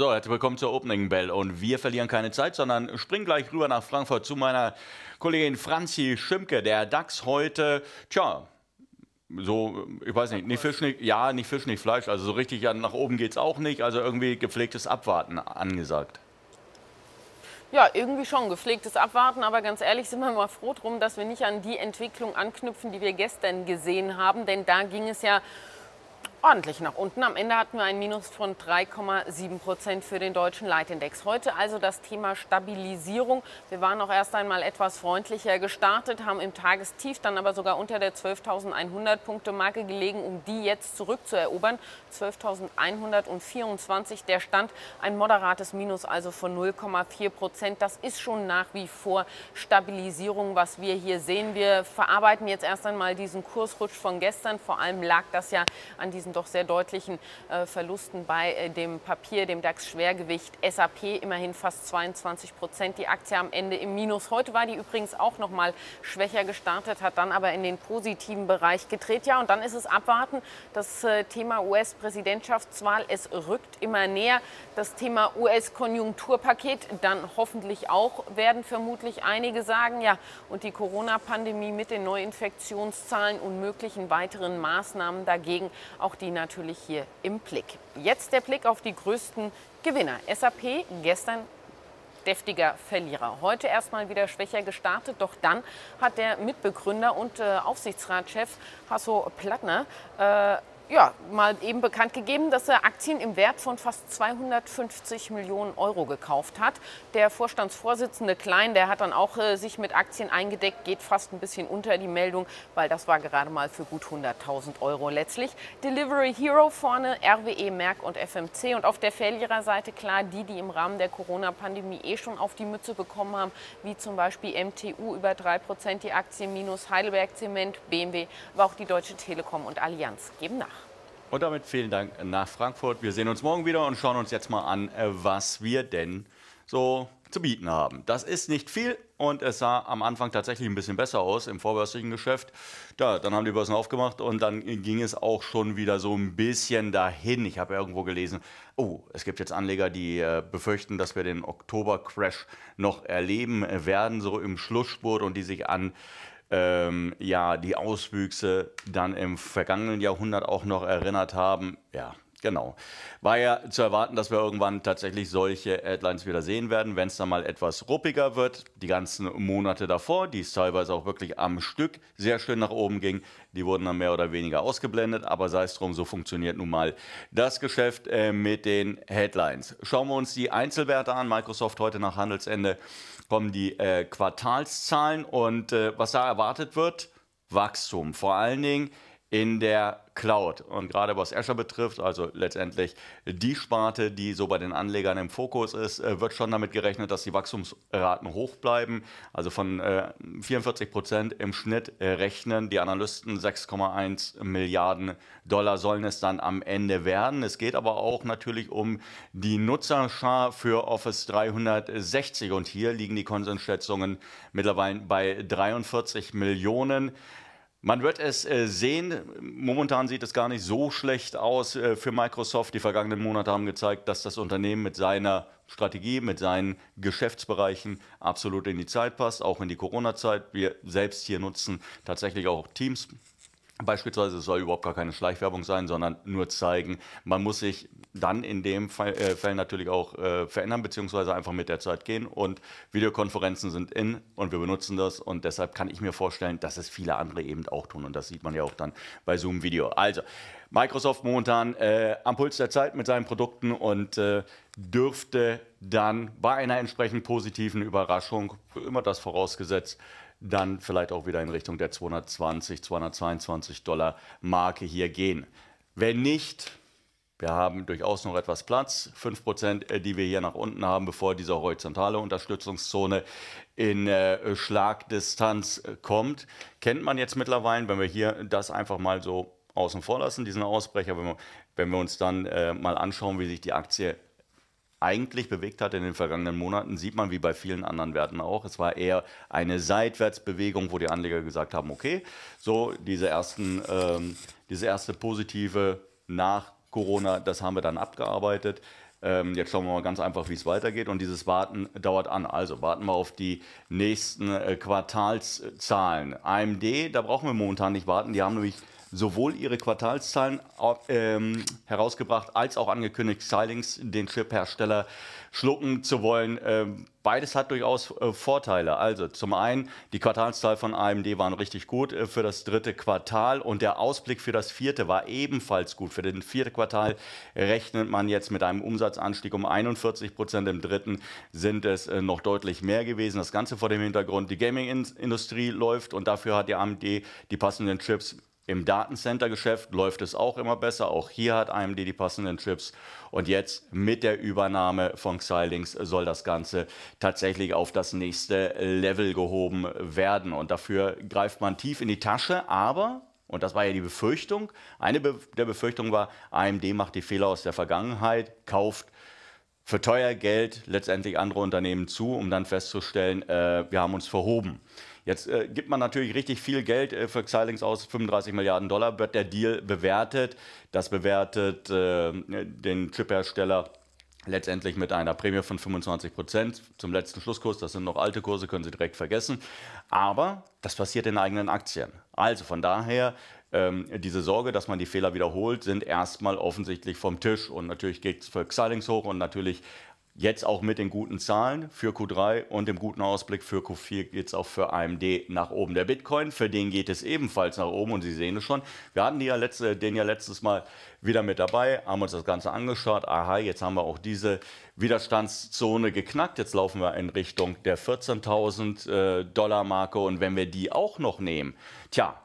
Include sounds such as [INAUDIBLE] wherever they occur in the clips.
So, herzlich willkommen zur Opening Bell und wir verlieren keine Zeit, sondern springen gleich rüber nach Frankfurt zu meiner Kollegin Franzi Schimke. Der DAX heute, tja, so, ich weiß nicht, nicht Fisch, nicht, ja, nicht Fisch, nicht Fleisch, also so richtig nach oben geht es auch nicht, also irgendwie gepflegtes Abwarten angesagt. Ja, irgendwie schon. Gepflegtes Abwarten. Aber ganz ehrlich sind wir mal froh drum, dass wir nicht an die Entwicklung anknüpfen, die wir gestern gesehen haben. Denn da ging es ja ordentlich nach unten. Am Ende hatten wir ein Minus von 3,7 Prozent für den deutschen Leitindex. Heute also das Thema Stabilisierung. Wir waren auch erst einmal etwas freundlicher gestartet, haben im Tagestief dann aber sogar unter der 12.100 Punkte Marke gelegen, um die jetzt zurückzuerobern. 12.124 der Stand, ein moderates Minus also von 0,4 Prozent. Das ist schon nach wie vor Stabilisierung, was wir hier sehen. Wir verarbeiten jetzt erst einmal diesen Kursrutsch von gestern. Vor allem lag das ja an diesen diesen doch sehr deutlichen äh, Verlusten bei äh, dem Papier, dem DAX-Schwergewicht. SAP immerhin fast 22 Prozent, die Aktie am Ende im Minus. Heute war die übrigens auch noch mal schwächer gestartet, hat dann aber in den positiven Bereich gedreht. Ja, und dann ist es abwarten. Das äh, Thema US-Präsidentschaftswahl, es rückt immer näher. Das Thema US-Konjunkturpaket, dann hoffentlich auch, werden vermutlich einige sagen. Ja, und die Corona-Pandemie mit den Neuinfektionszahlen und möglichen weiteren Maßnahmen dagegen. Auch die natürlich hier im Blick. Jetzt der Blick auf die größten Gewinner. SAP gestern deftiger Verlierer. Heute erstmal wieder schwächer gestartet, doch dann hat der Mitbegründer und äh, Aufsichtsratschef Hasso Plattner äh, ja, mal eben bekannt gegeben, dass er Aktien im Wert von fast 250 Millionen Euro gekauft hat. Der Vorstandsvorsitzende Klein, der hat dann auch äh, sich mit Aktien eingedeckt, geht fast ein bisschen unter die Meldung, weil das war gerade mal für gut 100.000 Euro letztlich. Delivery Hero vorne, RWE, Merck und FMC und auf der Verliererseite klar die, die im Rahmen der Corona-Pandemie eh schon auf die Mütze bekommen haben, wie zum Beispiel MTU über 3% die Aktien minus Heidelberg Zement, BMW, aber auch die Deutsche Telekom und Allianz geben nach. Und damit vielen Dank nach Frankfurt. Wir sehen uns morgen wieder und schauen uns jetzt mal an, äh, was wir denn so zu bieten haben. Das ist nicht viel und es sah am Anfang tatsächlich ein bisschen besser aus im vorbörslichen Geschäft. Ja, dann haben die Börsen aufgemacht und dann ging es auch schon wieder so ein bisschen dahin. Ich habe irgendwo gelesen, oh, es gibt jetzt Anleger, die äh, befürchten, dass wir den Oktober-Crash noch erleben werden, so im Schlussspurt und die sich an ähm, ja die Auswüchse dann im vergangenen Jahrhundert auch noch erinnert haben, ja, Genau. War ja zu erwarten, dass wir irgendwann tatsächlich solche Headlines wieder sehen werden, wenn es dann mal etwas ruppiger wird. Die ganzen Monate davor, die es teilweise auch wirklich am Stück sehr schön nach oben ging, die wurden dann mehr oder weniger ausgeblendet. Aber sei es drum, so funktioniert nun mal das Geschäft äh, mit den Headlines. Schauen wir uns die Einzelwerte an. Microsoft heute nach Handelsende kommen die äh, Quartalszahlen und äh, was da erwartet wird, Wachstum. Vor allen Dingen in der Cloud. Und gerade was Azure betrifft, also letztendlich die Sparte, die so bei den Anlegern im Fokus ist, äh, wird schon damit gerechnet, dass die Wachstumsraten hoch bleiben. Also von 44 äh, Prozent im Schnitt äh, rechnen die Analysten 6,1 Milliarden Dollar sollen es dann am Ende werden. Es geht aber auch natürlich um die Nutzerschar für Office 360 und hier liegen die Konsensschätzungen mittlerweile bei 43 Millionen. Man wird es äh, sehen. Momentan sieht es gar nicht so schlecht aus äh, für Microsoft. Die vergangenen Monate haben gezeigt, dass das Unternehmen mit seiner Strategie, mit seinen Geschäftsbereichen absolut in die Zeit passt, auch in die Corona-Zeit. Wir selbst hier nutzen tatsächlich auch Teams Beispielsweise soll überhaupt gar keine Schleichwerbung sein, sondern nur zeigen. Man muss sich dann in dem Fall, äh, Fall natürlich auch äh, verändern, beziehungsweise einfach mit der Zeit gehen. Und Videokonferenzen sind in und wir benutzen das. Und deshalb kann ich mir vorstellen, dass es viele andere eben auch tun. Und das sieht man ja auch dann bei Zoom Video. Also, Microsoft momentan äh, am Puls der Zeit mit seinen Produkten und äh, dürfte dann bei einer entsprechend positiven Überraschung, immer das vorausgesetzt, dann vielleicht auch wieder in Richtung der 220, 222 Dollar Marke hier gehen. Wenn nicht, wir haben durchaus noch etwas Platz, 5%, äh, die wir hier nach unten haben, bevor diese horizontale Unterstützungszone in äh, Schlagdistanz äh, kommt. Kennt man jetzt mittlerweile, wenn wir hier das einfach mal so außen vor lassen, diesen Ausbrecher, wenn wir, wenn wir uns dann äh, mal anschauen, wie sich die Aktie eigentlich bewegt hat in den vergangenen Monaten, sieht man wie bei vielen anderen Werten auch. Es war eher eine Seitwärtsbewegung, wo die Anleger gesagt haben, okay, so diese, ersten, ähm, diese erste positive nach Corona, das haben wir dann abgearbeitet. Ähm, jetzt schauen wir mal ganz einfach, wie es weitergeht. Und dieses Warten dauert an. Also warten wir auf die nächsten äh, Quartalszahlen. AMD, da brauchen wir momentan nicht warten. Die haben nämlich sowohl ihre Quartalszahlen ähm, herausgebracht, als auch angekündigt, Xilinx, den Chip-Hersteller, schlucken zu wollen. Ähm, beides hat durchaus äh, Vorteile. Also zum einen, die Quartalszahlen von AMD waren richtig gut äh, für das dritte Quartal und der Ausblick für das vierte war ebenfalls gut. Für den vierten Quartal rechnet man jetzt mit einem Umsatzanstieg um 41 Prozent. Im dritten sind es äh, noch deutlich mehr gewesen. Das Ganze vor dem Hintergrund, die Gaming-Industrie läuft und dafür hat die AMD die passenden Chips im Datencenter-Geschäft läuft es auch immer besser. Auch hier hat AMD die passenden Chips. Und jetzt mit der Übernahme von Xilinx soll das Ganze tatsächlich auf das nächste Level gehoben werden. Und dafür greift man tief in die Tasche. Aber und das war ja die Befürchtung. Eine Be der Befürchtungen war, AMD macht die Fehler aus der Vergangenheit, kauft für teuer Geld letztendlich andere Unternehmen zu, um dann festzustellen, äh, wir haben uns verhoben. Jetzt äh, gibt man natürlich richtig viel Geld äh, für Xilinx aus, 35 Milliarden Dollar wird der Deal bewertet. Das bewertet äh, den Chiphersteller letztendlich mit einer Prämie von 25 Prozent zum letzten Schlusskurs. Das sind noch alte Kurse, können Sie direkt vergessen. Aber das passiert in eigenen Aktien. Also von daher ähm, diese Sorge, dass man die Fehler wiederholt, sind erstmal offensichtlich vom Tisch. Und natürlich geht es für Xilinx hoch und natürlich Jetzt auch mit den guten Zahlen für Q3 und dem guten Ausblick für Q4 geht es auch für AMD nach oben. Der Bitcoin, für den geht es ebenfalls nach oben und Sie sehen es schon. Wir hatten ja letzte, den ja letztes Mal wieder mit dabei, haben uns das Ganze angeschaut. Aha, jetzt haben wir auch diese Widerstandszone geknackt. Jetzt laufen wir in Richtung der 14.000 äh, Dollar Marke und wenn wir die auch noch nehmen, tja,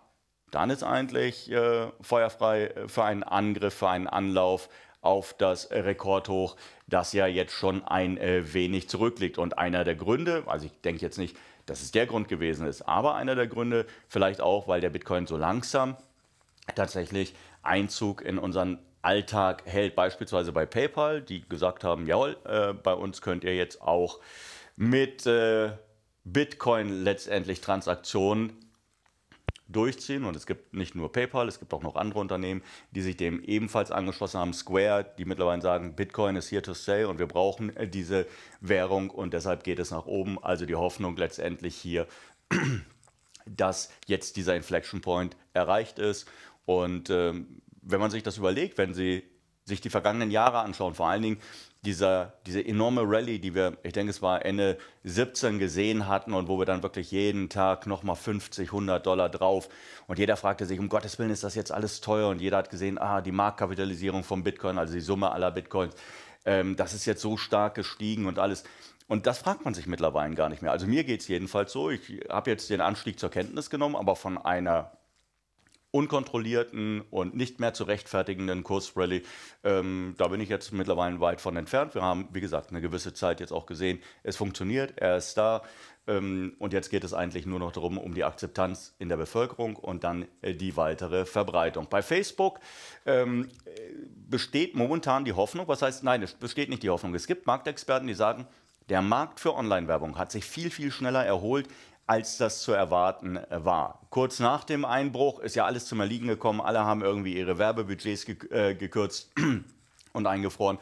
dann ist eigentlich äh, feuerfrei äh, für einen Angriff, für einen Anlauf auf das Rekordhoch, das ja jetzt schon ein äh, wenig zurückliegt. Und einer der Gründe, also ich denke jetzt nicht, dass es der Grund gewesen ist, aber einer der Gründe vielleicht auch, weil der Bitcoin so langsam tatsächlich Einzug in unseren Alltag hält. Beispielsweise bei PayPal, die gesagt haben, jawohl, äh, bei uns könnt ihr jetzt auch mit äh, Bitcoin letztendlich Transaktionen durchziehen. Und es gibt nicht nur PayPal, es gibt auch noch andere Unternehmen, die sich dem ebenfalls angeschlossen haben. Square, die mittlerweile sagen, Bitcoin ist here to stay und wir brauchen äh, diese Währung und deshalb geht es nach oben. Also die Hoffnung letztendlich hier, [CLEARS THROAT] dass jetzt dieser Inflection Point erreicht ist. Und ähm, wenn man sich das überlegt, wenn sie sich die vergangenen Jahre anschauen, vor allen Dingen dieser, diese enorme Rallye, die wir, ich denke, es war Ende 17 gesehen hatten und wo wir dann wirklich jeden Tag nochmal 50, 100 Dollar drauf. Und jeder fragte sich, um Gottes Willen ist das jetzt alles teuer? Und jeder hat gesehen, ah, die Marktkapitalisierung vom Bitcoin, also die Summe aller Bitcoins, ähm, das ist jetzt so stark gestiegen und alles. Und das fragt man sich mittlerweile gar nicht mehr. Also mir geht es jedenfalls so, ich habe jetzt den Anstieg zur Kenntnis genommen, aber von einer unkontrollierten und nicht mehr zu rechtfertigenden Kursrally, ähm, da bin ich jetzt mittlerweile weit von entfernt. Wir haben, wie gesagt, eine gewisse Zeit jetzt auch gesehen, es funktioniert, er ist da. Ähm, und jetzt geht es eigentlich nur noch darum, um die Akzeptanz in der Bevölkerung und dann äh, die weitere Verbreitung. Bei Facebook ähm, besteht momentan die Hoffnung, was heißt, nein, es besteht nicht die Hoffnung. Es gibt Marktexperten, die sagen, der Markt für Online-Werbung hat sich viel, viel schneller erholt als das zu erwarten äh, war. Kurz nach dem Einbruch ist ja alles zum Erliegen gekommen. Alle haben irgendwie ihre Werbebudgets ge äh, gekürzt [CLEARS THROAT] und eingefroren.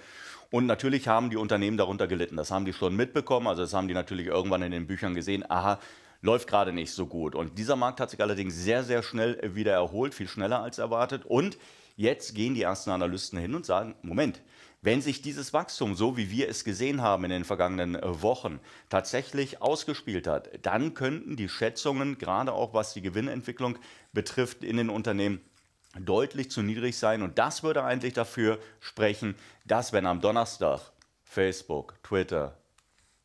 Und natürlich haben die Unternehmen darunter gelitten. Das haben die schon mitbekommen. Also das haben die natürlich irgendwann in den Büchern gesehen. Aha, läuft gerade nicht so gut. Und dieser Markt hat sich allerdings sehr, sehr schnell wieder erholt, viel schneller als erwartet. Und jetzt gehen die ersten Analysten hin und sagen, Moment, wenn sich dieses Wachstum, so wie wir es gesehen haben in den vergangenen äh, Wochen, tatsächlich ausgespielt hat, dann könnten die Schätzungen, gerade auch was die Gewinnentwicklung betrifft, in den Unternehmen deutlich zu niedrig sein. Und das würde eigentlich dafür sprechen, dass wenn am Donnerstag Facebook, Twitter,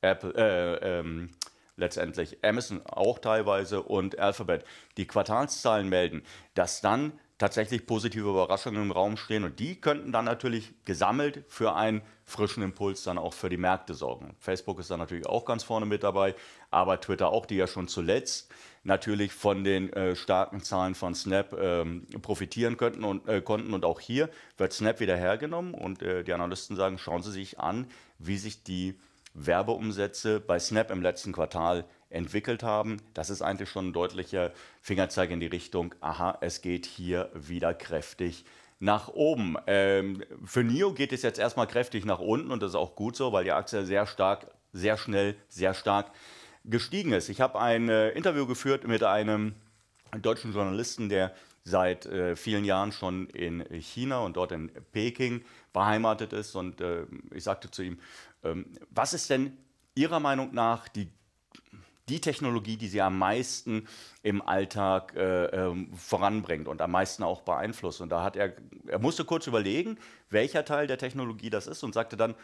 Apple, äh, ähm, letztendlich Amazon auch teilweise und Alphabet die Quartalszahlen melden, dass dann tatsächlich positive Überraschungen im Raum stehen und die könnten dann natürlich gesammelt für einen frischen Impuls dann auch für die Märkte sorgen. Facebook ist dann natürlich auch ganz vorne mit dabei, aber Twitter auch, die ja schon zuletzt natürlich von den äh, starken Zahlen von Snap ähm, profitieren könnten und, äh, konnten. Und auch hier wird Snap wieder hergenommen und äh, die Analysten sagen, schauen Sie sich an, wie sich die Werbeumsätze bei Snap im letzten Quartal entwickelt haben. Das ist eigentlich schon ein deutlicher Fingerzeig in die Richtung, aha, es geht hier wieder kräftig nach oben. Ähm, für NIO geht es jetzt erstmal kräftig nach unten und das ist auch gut so, weil die Aktie sehr stark, sehr schnell, sehr stark gestiegen ist. Ich habe ein äh, Interview geführt mit einem deutschen Journalisten, der seit äh, vielen Jahren schon in China und dort in Peking beheimatet ist. Und äh, ich sagte zu ihm, ähm, was ist denn Ihrer Meinung nach die die Technologie, die sie am meisten im Alltag äh, ähm, voranbringt und am meisten auch beeinflusst. Und da hat er, er musste kurz überlegen, welcher Teil der Technologie das ist und sagte dann,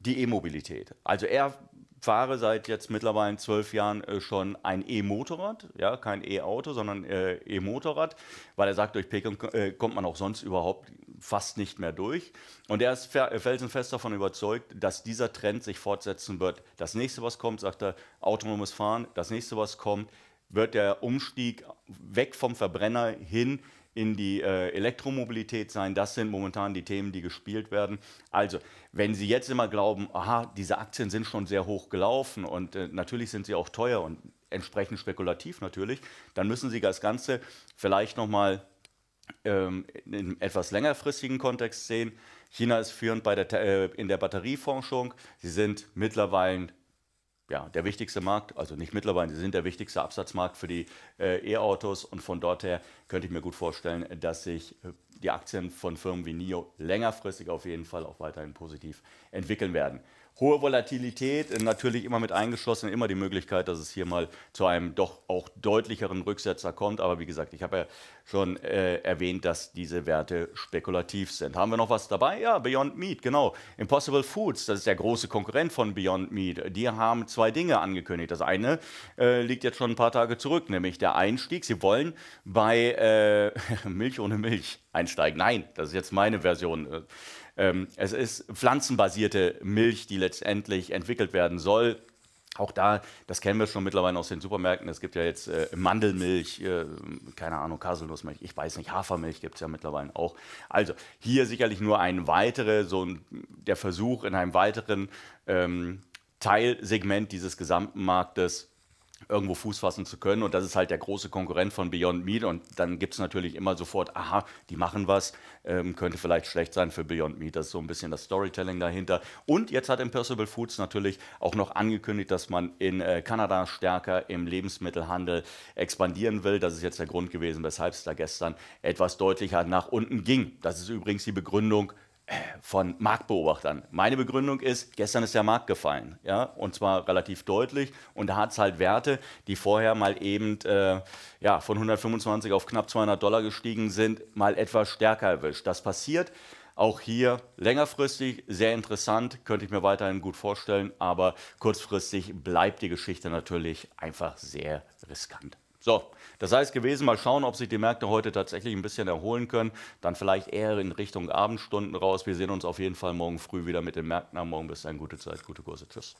die E-Mobilität. Also er fahre seit jetzt mittlerweile zwölf Jahren äh, schon ein E-Motorrad, ja, kein E-Auto, sondern äh, E-Motorrad, weil er sagt, durch Peking äh, kommt man auch sonst überhaupt fast nicht mehr durch. Und er ist äh, felsenfest davon überzeugt, dass dieser Trend sich fortsetzen wird. Das nächste, was kommt, sagt er, autonomes Fahren. Das nächste, was kommt, wird der Umstieg weg vom Verbrenner hin in die äh, Elektromobilität sein. Das sind momentan die Themen, die gespielt werden. Also, wenn Sie jetzt immer glauben, aha, diese Aktien sind schon sehr hoch gelaufen und äh, natürlich sind sie auch teuer und entsprechend spekulativ natürlich, dann müssen Sie das Ganze vielleicht nochmal ähm, in einem etwas längerfristigen Kontext sehen. China ist führend bei der, äh, in der Batterieforschung. Sie sind mittlerweile ja, der wichtigste Markt, also nicht mittlerweile, sie sind der wichtigste Absatzmarkt für die äh, E-Autos und von dort her könnte ich mir gut vorstellen, dass sich äh, die Aktien von Firmen wie NIO längerfristig auf jeden Fall auch weiterhin positiv entwickeln werden hohe Volatilität, äh, natürlich immer mit eingeschlossen, immer die Möglichkeit, dass es hier mal zu einem doch auch deutlicheren Rücksetzer kommt. Aber wie gesagt, ich habe ja schon äh, erwähnt, dass diese Werte spekulativ sind. Haben wir noch was dabei? Ja, Beyond Meat, genau. Impossible Foods, das ist der große Konkurrent von Beyond Meat. Die haben zwei Dinge angekündigt. Das eine äh, liegt jetzt schon ein paar Tage zurück, nämlich der Einstieg. Sie wollen bei äh, [LAUGHS] Milch ohne Milch einsteigen. Nein, das ist jetzt meine Version. Äh, ähm, es ist pflanzenbasierte Milch, die letztendlich entwickelt werden soll. Auch da, das kennen wir schon mittlerweile aus den Supermärkten. Es gibt ja jetzt äh, Mandelmilch, äh, keine Ahnung, Haselnussmilch, ich weiß nicht, Hafermilch gibt es ja mittlerweile auch. Also hier sicherlich nur ein weiterer, so ein, der Versuch in einem weiteren ähm, Teilsegment dieses gesamten Marktes irgendwo Fuß fassen zu können. Und das ist halt der große Konkurrent von Beyond Meat. Und dann gibt es natürlich immer sofort, aha, die machen was, ähm, könnte vielleicht schlecht sein für Beyond Meat. Das ist so ein bisschen das Storytelling dahinter. Und jetzt hat Impossible Foods natürlich auch noch angekündigt, dass man in äh, Kanada stärker im Lebensmittelhandel expandieren will. Das ist jetzt der Grund gewesen, weshalb es da gestern etwas deutlicher nach unten ging. Das ist übrigens die Begründung von Marktbeobachtern. Meine Begründung ist, gestern ist der Markt gefallen. Ja? Und zwar relativ deutlich. Und da hat es halt Werte, die vorher mal eben äh, ja, von 125 auf knapp 200 Dollar gestiegen sind, mal etwas stärker erwischt. Das passiert. Auch hier längerfristig sehr interessant, könnte ich mir weiterhin gut vorstellen, aber kurzfristig bleibt die Geschichte natürlich einfach sehr riskant. So, das heißt gewesen, mal schauen, ob sich die Märkte heute tatsächlich ein bisschen erholen können. Dann vielleicht eher in Richtung Abendstunden raus. Wir sehen uns auf jeden Fall morgen früh wieder mit den Märkten. Morgen bis dann. gute Zeit, gute Kurse. Tschüss.